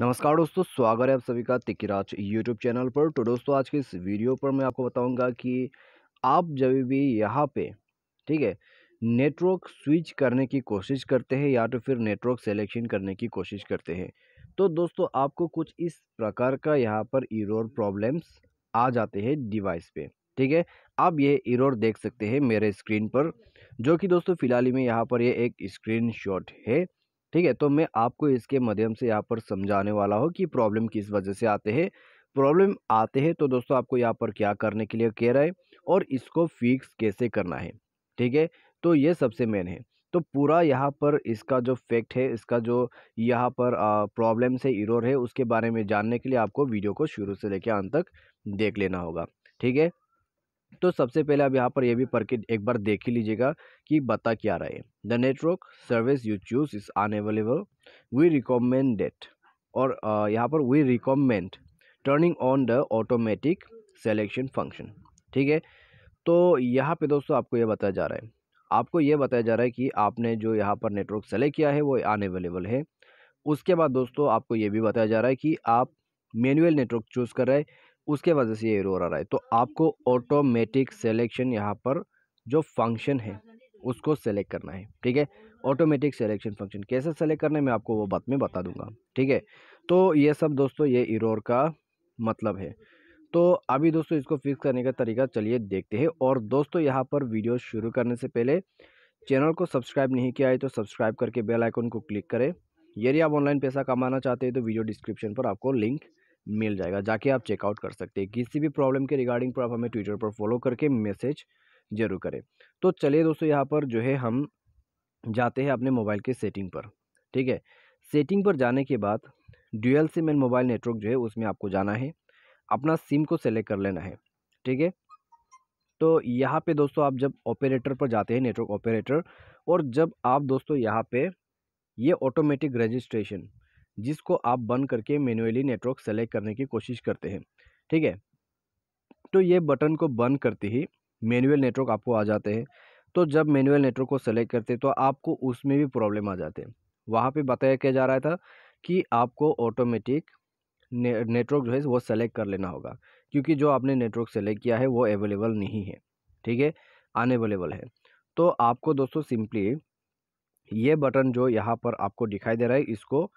नमस्कार दोस्तों स्वागत है आप सभी का तिकिराज यूट्यूब चैनल पर तो दोस्तों आज के इस वीडियो पर मैं आपको बताऊंगा कि आप जब भी यहाँ पे ठीक है नेटवर्क स्विच करने की कोशिश करते हैं या तो फिर नेटवर्क सिलेक्शन करने की कोशिश करते हैं तो दोस्तों आपको कुछ इस प्रकार का यहाँ पर इरोर प्रॉब्लम्स आ जाते हैं डिवाइस पर ठीक है आप ये इरोर देख सकते हैं मेरे स्क्रीन पर जो कि दोस्तों फिलहाल ही में यहाँ पर ये एक स्क्रीन है ठीक है तो मैं आपको इसके माध्यम से यहाँ पर समझाने वाला हूँ कि प्रॉब्लम किस वजह से आते हैं प्रॉब्लम आते हैं तो दोस्तों आपको यहाँ पर क्या करने के लिए कह रहा है और इसको फिक्स कैसे करना है ठीक है तो ये सबसे मेन है तो पूरा यहाँ पर इसका जो फैक्ट है इसका जो यहाँ पर प्रॉब्लम्स है इरोर है उसके बारे में जानने के लिए आपको वीडियो को शुरू से लेकर अंत तक देख लेना होगा ठीक है तो सबसे पहले आप यहाँ पर यह भी पढ़ के एक बार देख ही लीजिएगा कि बता क्या रहा है the network service you choose is unavailable we recommended और यहाँ पर we recommend turning on the automatic selection function ठीक है तो यहाँ पे दोस्तों आपको यह बताया जा रहा है आपको ये बताया जा रहा है कि आपने जो यहाँ पर नेटवर्क सेलेक्ट किया है वो अवेलेबल है उसके बाद दोस्तों आपको ये भी बताया जा रहा है कि आप मैनुअल नेटवर्क चूज़ कर रहे हैं उसके वजह से ये एरर आ रहा है तो आपको ऑटोमेटिक सेलेक्शन यहाँ पर जो फंक्शन है उसको सेलेक्ट करना है ठीक है ऑटोमेटिक सेलेक्शन फंक्शन कैसे सेलेक्ट करना है मैं आपको वो बात में बता दूंगा ठीक है तो ये सब दोस्तों ये इरोर का मतलब है तो अभी दोस्तों इसको फिक्स करने का तरीका चलिए देखते हैं और दोस्तों यहाँ पर वीडियो शुरू करने से पहले चैनल को सब्सक्राइब नहीं किया है तो सब्सक्राइब करके बेल आइकन को क्लिक करें यदि आप ऑनलाइन पैसा कमाना चाहते हैं तो वीडियो डिस्क्रिप्शन पर आपको लिंक मिल जाएगा जाके आप चेकआउट कर सकते हैं किसी भी प्रॉब्लम के रिगार्डिंग पर आप हमें ट्विटर पर फॉलो करके मैसेज जरूर करें तो चलिए दोस्तों यहाँ पर जो है हम जाते हैं अपने मोबाइल के सेटिंग पर ठीक है सेटिंग पर जाने के बाद dual SIM and mobile network जो है उसमें आपको जाना है अपना सिम को सेलेक्ट कर लेना है ठीक है तो यहाँ पे दोस्तों आप जब ऑपरेटर पर जाते हैं नेटवर्क ऑपरेटर और जब आप दोस्तों यहाँ पे ये ऑटोमेटिक रजिस्ट्रेशन जिसको आप बंद करके मैनुअली नेटवर्क सेलेक्ट करने की कोशिश करते हैं ठीक है तो ये बटन को बंद करते ही मैनुअल नेटवर्क आपको आ जाते हैं तो जब मैनुअल नेटवर्क को सेलेक्ट करते हैं तो आपको उसमें भी प्रॉब्लम आ जाते हैं वहाँ पर बताया क्या जा रहा था कि आपको ऑटोमेटिक नेटवर्क जो है वो सेलेक्ट कर लेना होगा क्योंकि जो आपने नेटवर्क सेलेक्ट किया है वो अवेलेबल नहीं है ठीक है अनएवेलेबल है तो आपको दोस्तों सिंपली ये बटन जो यहाँ पर आपको दिखाई दे रहा है इसको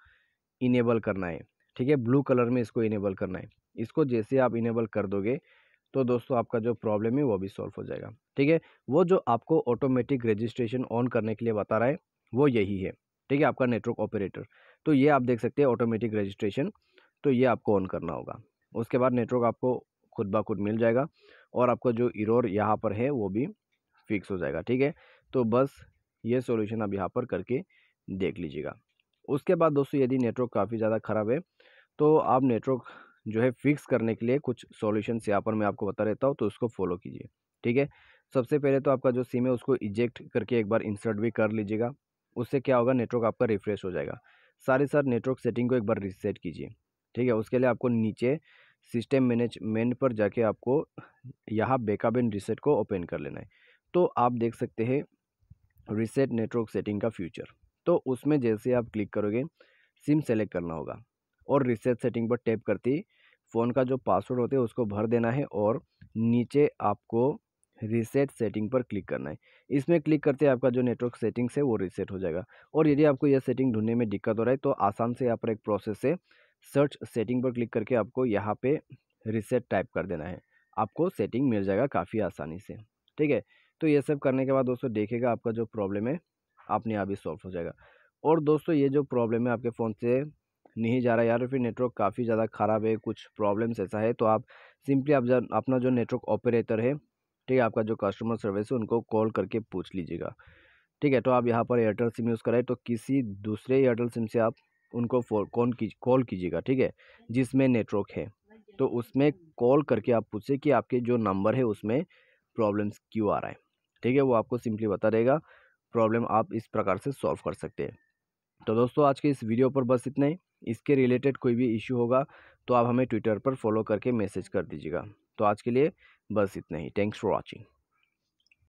इनेबल करना है ठीक है ब्लू कलर में इसको इनेबल करना है इसको जैसे आप इनेबल कर दोगे तो दोस्तों आपका जो प्रॉब्लम है वो भी सॉल्व हो जाएगा ठीक है वो जो आपको ऑटोमेटिक रजिस्ट्रेशन ऑन करने के लिए बता रहा है वो यही है ठीक है आपका नेटवर्क ऑपरेटर तो ये आप देख सकते हैं ऑटोमेटिक रजिस्ट्रेशन तो ये आपको ऑन करना होगा उसके बाद नेटवर्क आपको खुद ब खुद मिल जाएगा और आपका जो इरोर यहाँ पर है वो भी फिक्स हो जाएगा ठीक है तो बस ये सोल्यूशन आप यहाँ पर करके देख लीजिएगा उसके बाद दोस्तों यदि नेटवर्क काफ़ी ज़्यादा ख़राब है तो आप नेटवर्क जो है फिक्स करने के लिए कुछ सॉल्यूशंस यहाँ पर मैं आपको बता देता हूँ तो उसको फॉलो कीजिए ठीक है सबसे पहले तो आपका जो सिम है उसको इजेक्ट करके एक बार इंसर्ट भी कर लीजिएगा उससे क्या होगा नेटवर्क आपका रिफ्रेश हो जाएगा सारे सर नेटवर्क सेटिंग को एक बार रिसेट कीजिए ठीक है उसके लिए आपको नीचे सिस्टम मैनेजमेंट पर जाके आपको यहाँ बैकअप एंड रिसेट को ओपन कर लेना है तो आप देख सकते हैं रिसेट नेटवर्क सेटिंग का फ्यूचर तो उसमें जैसे आप क्लिक करोगे सिम सेलेक्ट करना होगा और रिसेट सेटिंग पर टैप करते ही फ़ोन का जो पासवर्ड होते हैं उसको भर देना है और नीचे आपको रीसेट सेटिंग पर क्लिक करना है इसमें क्लिक करते आपका जो नेटवर्क सेटिंग्स है वो रीसेट हो जाएगा और यदि आपको यह सेटिंग ढूंढने में दिक्कत हो रहा है तो आसान से यहाँ पर एक प्रोसेस है सर्च सेटिंग पर क्लिक करके आपको यहाँ पर रिसेट टाइप कर देना है आपको सेटिंग मिल जाएगा काफ़ी आसानी से ठीक है तो ये सब करने के बाद दोस्तों देखेगा आपका जो प्रॉब्लम है अपने आप ही सॉल्व हो जाएगा और दोस्तों ये जो प्रॉब्लम है आपके फ़ोन से नहीं जा रहा है फिर नेटवर्क काफ़ी ज़्यादा ख़राब है कुछ प्रॉब्लम्स ऐसा है तो आप सिंपली आप जा अपना जो नेटवर्क ऑपरेटर है ठीक है आपका जो कस्टमर सर्विस है उनको कॉल करके पूछ लीजिएगा ठीक है तो आप यहाँ पर एयरटेल सिम यूज़ कराए तो किसी दूसरे एयरटेल सिम से आप उनको कौन की कॉल कीजिएगा ठीक है जिसमें नेटवर्क है तो उसमें कॉल करके आप पूछे कि आपके जो नंबर है उसमें प्रॉब्लम्स क्यों आ रहा है ठीक है वो आपको सिंपली बता देगा प्रॉब्लम आप इस प्रकार से सॉल्व कर सकते हैं तो दोस्तों आज के इस वीडियो पर बस इतना ही इसके रिलेटेड कोई भी इश्यू होगा तो आप हमें ट्विटर पर फॉलो करके मैसेज कर दीजिएगा तो आज के लिए बस इतना ही थैंक्स फॉर वॉचिंग